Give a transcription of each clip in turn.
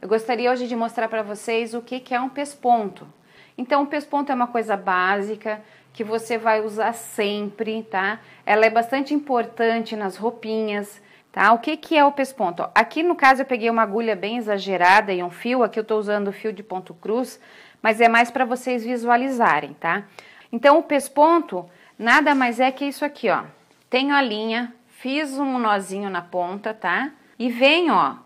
Eu gostaria hoje de mostrar para vocês o que, que é um pesponto. Então, o pesponto é uma coisa básica que você vai usar sempre, tá? Ela é bastante importante nas roupinhas, tá? O que, que é o pesponto? aqui no caso eu peguei uma agulha bem exagerada e um fio, aqui eu estou usando fio de ponto cruz, mas é mais para vocês visualizarem, tá? Então, o pesponto nada mais é que isso aqui, ó. Tenho a linha, fiz um nozinho na ponta, tá? E vem, ó,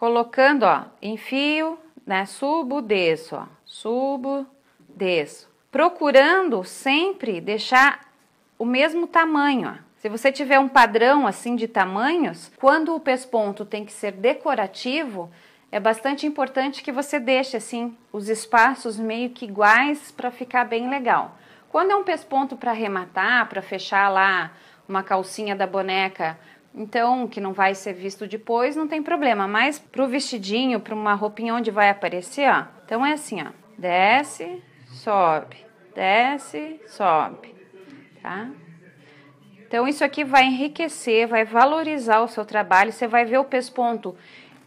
colocando, ó, enfio, né, subo, desço, ó, subo, desço. Procurando sempre deixar o mesmo tamanho, ó. Se você tiver um padrão assim de tamanhos, quando o pesponto tem que ser decorativo, é bastante importante que você deixe assim os espaços meio que iguais para ficar bem legal. Quando é um pesponto para arrematar, para fechar lá uma calcinha da boneca então, que não vai ser visto depois, não tem problema. Mas pro vestidinho, para uma roupinha onde vai aparecer, ó. Então é assim, ó. Desce, sobe, desce, sobe, tá? Então isso aqui vai enriquecer, vai valorizar o seu trabalho. Você vai ver o pesponto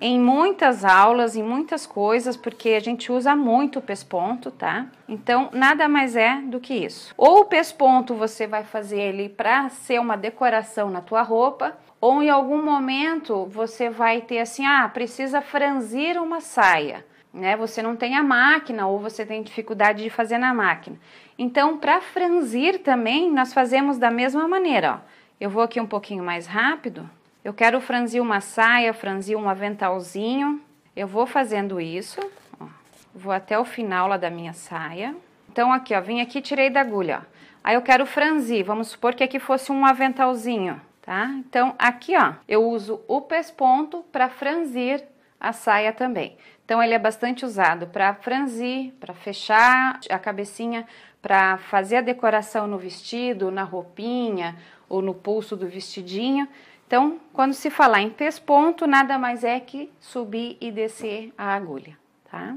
em muitas aulas, em muitas coisas, porque a gente usa muito o pesponto, tá? Então, nada mais é do que isso. Ou o pesponto você vai fazer ele para ser uma decoração na tua roupa, ou em algum momento você vai ter assim, ah, precisa franzir uma saia. Né, você não tem a máquina ou você tem dificuldade de fazer na máquina. Então, para franzir também, nós fazemos da mesma maneira. Ó. Eu vou aqui um pouquinho mais rápido, eu quero franzir uma saia, franzir um aventalzinho. Eu vou fazendo isso, ó. vou até o final lá da minha saia. Então, aqui, ó, vim aqui tirei da agulha, ó. Aí eu quero franzir, vamos supor que aqui fosse um aventalzinho, tá? Então, aqui, ó, eu uso o pesponto para franzir a saia também. Então, ele é bastante usado para franzir, para fechar a cabecinha, para fazer a decoração no vestido, na roupinha ou no pulso do vestidinho. Então, quando se falar em pesponto, nada mais é que subir e descer a agulha, tá?